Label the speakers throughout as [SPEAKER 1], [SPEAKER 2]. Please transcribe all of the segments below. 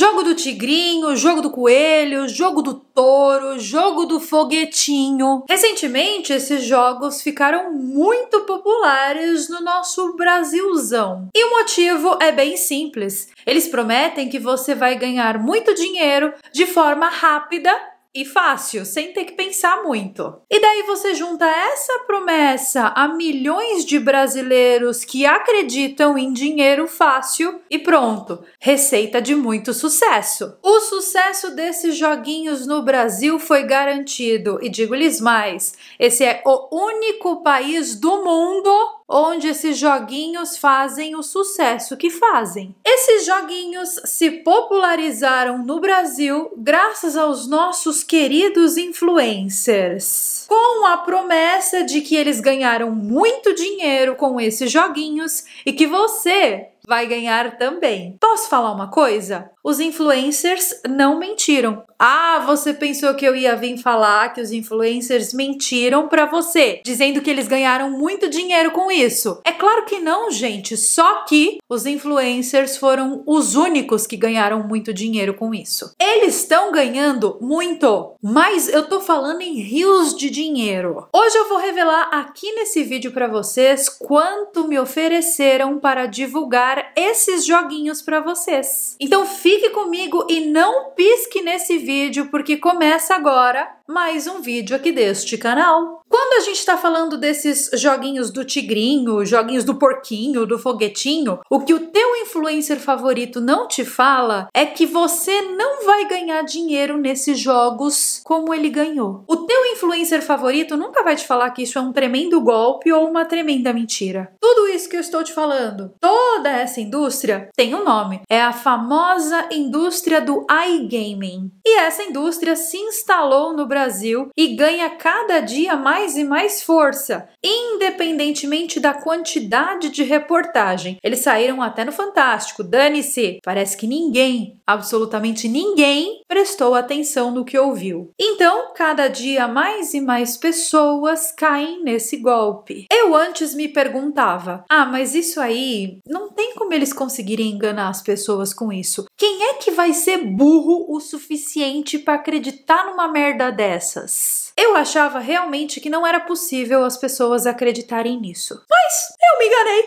[SPEAKER 1] Jogo do tigrinho, jogo do coelho, jogo do touro, jogo do foguetinho. Recentemente, esses jogos ficaram muito populares no nosso Brasilzão. E o motivo é bem simples. Eles prometem que você vai ganhar muito dinheiro de forma rápida e fácil, sem ter que pensar muito. E daí você junta essa promessa a milhões de brasileiros que acreditam em dinheiro fácil e pronto, receita de muito sucesso. O sucesso desses joguinhos no Brasil foi garantido e digo-lhes mais, esse é o único país do mundo onde esses joguinhos fazem o sucesso que fazem. Esses joguinhos se popularizaram no Brasil graças aos nossos queridos influencers, com a promessa de que eles ganharam muito dinheiro com esses joguinhos e que você vai ganhar também. Posso falar uma coisa? Os influencers não mentiram. Ah, você pensou que eu ia vir falar que os influencers mentiram para você, dizendo que eles ganharam muito dinheiro com isso. É claro que não, gente, só que os influencers foram os únicos que ganharam muito dinheiro com isso. Eles estão ganhando muito, mas eu tô falando em rios de dinheiro. Hoje eu vou revelar aqui nesse vídeo para vocês quanto me ofereceram para divulgar esses joguinhos para vocês. Então fique comigo e não pisque nesse vídeo porque começa agora mais um vídeo aqui deste canal. Quando a gente está falando desses joguinhos do tigrinho, joguinhos do porquinho, do foguetinho, o que o teu influencer favorito não te fala é que você não vai ganhar dinheiro nesses jogos como ele ganhou. O influencer favorito nunca vai te falar que isso é um tremendo golpe ou uma tremenda mentira. Tudo isso que eu estou te falando, toda essa indústria tem um nome. É a famosa indústria do iGaming. E essa indústria se instalou no Brasil e ganha cada dia mais e mais força, independentemente da quantidade de reportagem. Eles saíram até no Fantástico, dane-se! Parece que ninguém, absolutamente ninguém, prestou atenção no que ouviu. Então, cada dia mais mais e mais pessoas caem nesse golpe. Eu antes me perguntava: ah, mas isso aí não tem como eles conseguirem enganar as pessoas com isso. Quem é que vai ser burro o suficiente para acreditar numa merda dessas? Eu achava realmente que não era possível as pessoas acreditarem nisso. Mas eu me enganei.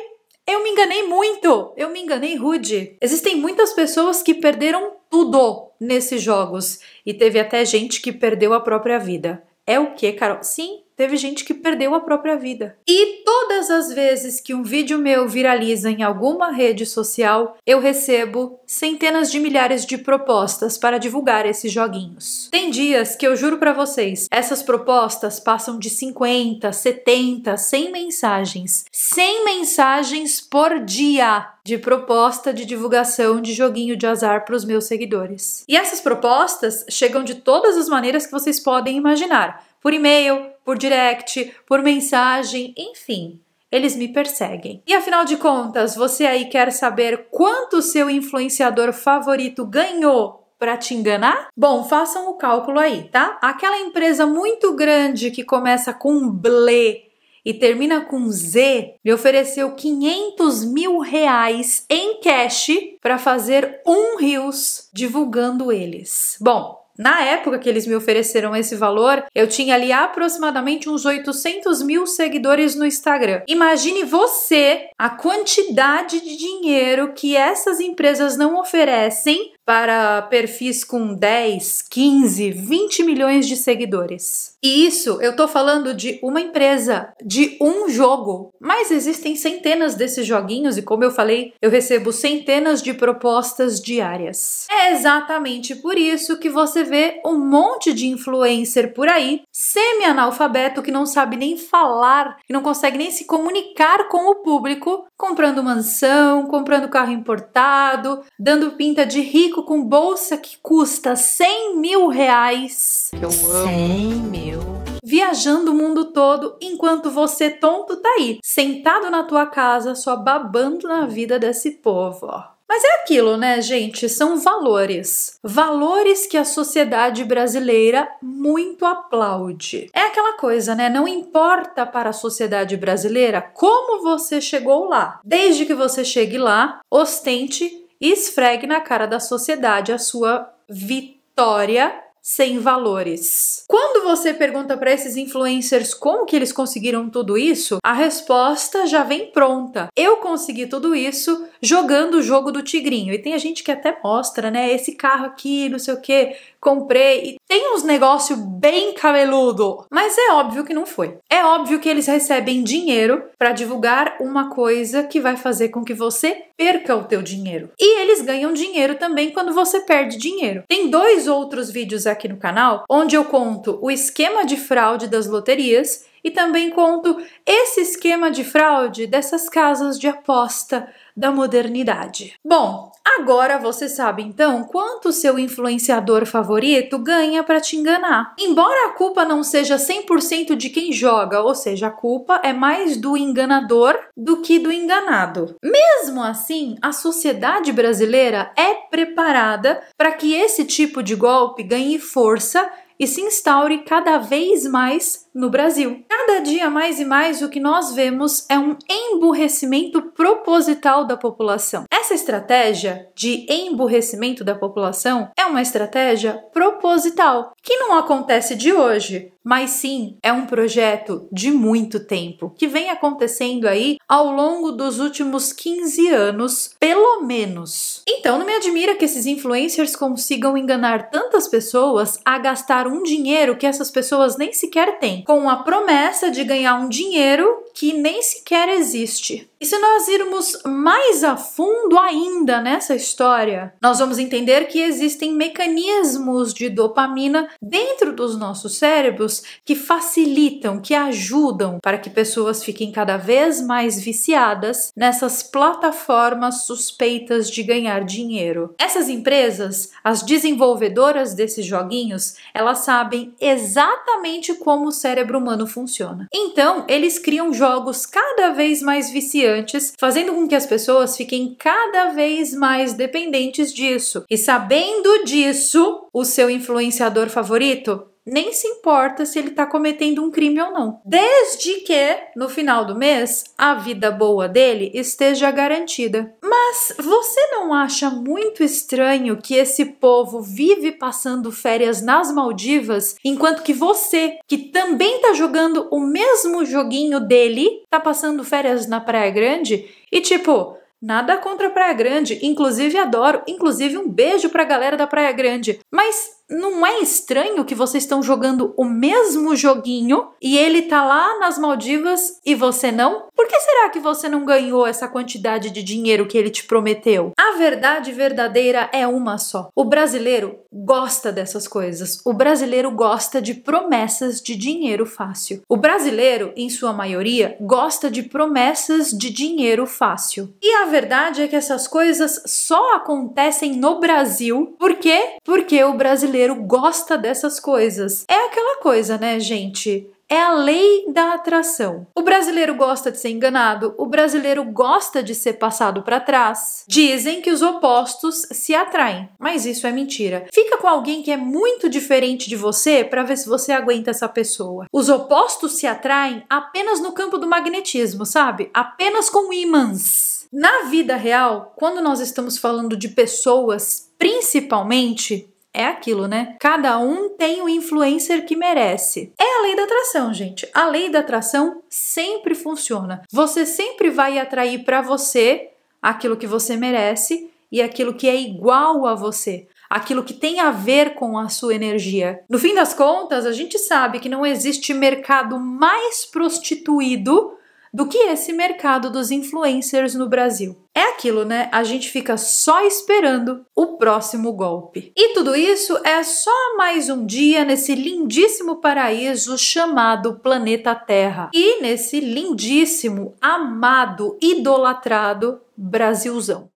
[SPEAKER 1] Eu me enganei muito! Eu me enganei rude! Existem muitas pessoas que perderam tudo nesses jogos e teve até gente que perdeu a própria vida. É o que, Carol? Sim, Teve gente que perdeu a própria vida. E todas as vezes que um vídeo meu viraliza em alguma rede social, eu recebo centenas de milhares de propostas para divulgar esses joguinhos. Tem dias que eu juro para vocês, essas propostas passam de 50, 70, 100 mensagens. 100 mensagens por dia de proposta de divulgação de joguinho de azar para os meus seguidores. E essas propostas chegam de todas as maneiras que vocês podem imaginar por e-mail, por direct, por mensagem, enfim. Eles me perseguem. E afinal de contas, você aí quer saber quanto seu influenciador favorito ganhou para te enganar? Bom, façam o cálculo aí, tá? Aquela empresa muito grande que começa com BLE e termina com Z me ofereceu 500 mil reais em cash para fazer um rios divulgando eles. Bom, na época que eles me ofereceram esse valor, eu tinha ali aproximadamente uns 800 mil seguidores no Instagram. Imagine você a quantidade de dinheiro que essas empresas não oferecem para perfis com 10, 15, 20 milhões de seguidores. E isso eu tô falando de uma empresa, de um jogo, mas existem centenas desses joguinhos e como eu falei, eu recebo centenas de propostas diárias. É exatamente por isso que você vê um monte de influencer por aí, semi-analfabeto que não sabe nem falar, que não consegue nem se comunicar com o público, comprando mansão, comprando carro importado, dando pinta de rico com bolsa que custa 100 mil reais. Eu amo. 100 mil viajando o mundo todo enquanto você tonto tá aí, sentado na tua casa, só babando na vida desse povo, ó. Mas é aquilo, né, gente? São valores. Valores que a sociedade brasileira muito aplaude. É aquela coisa, né? Não importa para a sociedade brasileira como você chegou lá. Desde que você chegue lá, ostente e esfregue na cara da sociedade a sua vitória sem valores. Quando você pergunta para esses influencers como que eles conseguiram tudo isso, a resposta já vem pronta. Eu consegui tudo isso jogando o jogo do tigrinho. E tem a gente que até mostra, né? Esse carro aqui, não sei o que, comprei. E tem uns negócio bem cabeludo. Mas é óbvio que não foi. É óbvio que eles recebem dinheiro para divulgar uma coisa que vai fazer com que você perca o teu dinheiro. E eles ganham dinheiro também quando você perde dinheiro. Tem dois outros vídeos aqui aqui no canal, onde eu conto o esquema de fraude das loterias e também conto esse esquema de fraude dessas casas de aposta da modernidade. Bom, agora você sabe então quanto seu influenciador favorito ganha para te enganar. Embora a culpa não seja 100% de quem joga, ou seja, a culpa é mais do enganador do que do enganado. Mesmo assim, a sociedade brasileira é preparada para que esse tipo de golpe ganhe força e se instaure cada vez mais no Brasil. Cada dia mais e mais o que nós vemos é um emburrecimento proposital da população. Essa estratégia de emburrecimento da população é uma estratégia proposital, que não acontece de hoje, mas sim é um projeto de muito tempo, que vem acontecendo aí ao longo dos últimos 15 anos, pelo menos. Então não me admira que esses influencers consigam enganar tantas pessoas a gastar um dinheiro que essas pessoas nem sequer têm com a promessa de ganhar um dinheiro que nem sequer existe. E se nós irmos mais a fundo ainda nessa história, nós vamos entender que existem mecanismos de dopamina dentro dos nossos cérebros que facilitam, que ajudam para que pessoas fiquem cada vez mais viciadas nessas plataformas suspeitas de ganhar dinheiro. Essas empresas, as desenvolvedoras desses joguinhos, elas sabem exatamente como o cérebro cérebro humano funciona. Então, eles criam jogos cada vez mais viciantes, fazendo com que as pessoas fiquem cada vez mais dependentes disso. E sabendo disso, o seu influenciador favorito nem se importa se ele está cometendo um crime ou não, desde que no final do mês a vida boa dele esteja garantida. Mas você não acha muito estranho que esse povo vive passando férias nas Maldivas, enquanto que você, que também tá jogando o mesmo joguinho dele, tá passando férias na Praia Grande? E tipo, nada contra a Praia Grande, inclusive adoro, inclusive um beijo pra galera da Praia Grande, mas não é estranho que vocês estão jogando o mesmo joguinho e ele tá lá nas Maldivas e você não? Por que será que você não ganhou essa quantidade de dinheiro que ele te prometeu? A verdade verdadeira é uma só. O brasileiro gosta dessas coisas. O brasileiro gosta de promessas de dinheiro fácil. O brasileiro, em sua maioria, gosta de promessas de dinheiro fácil. E a verdade é que essas coisas só acontecem no Brasil. Por quê? Porque o brasileiro brasileiro gosta dessas coisas. É aquela coisa, né, gente? é a lei da atração. O brasileiro gosta de ser enganado, o brasileiro gosta de ser passado para trás. Dizem que os opostos se atraem, mas isso é mentira. Fica com alguém que é muito diferente de você para ver se você aguenta essa pessoa. Os opostos se atraem apenas no campo do magnetismo, sabe? Apenas com ímãs. Na vida real, quando nós estamos falando de pessoas, principalmente, é aquilo, né? Cada um tem o influencer que merece. É a lei da atração, gente. A lei da atração sempre funciona. Você sempre vai atrair para você aquilo que você merece e aquilo que é igual a você. Aquilo que tem a ver com a sua energia. No fim das contas, a gente sabe que não existe mercado mais prostituído do que esse mercado dos influencers no Brasil. É aquilo, né? A gente fica só esperando o próximo golpe. E tudo isso é só mais um dia nesse lindíssimo paraíso chamado planeta Terra. E nesse lindíssimo, amado, idolatrado Brasilzão.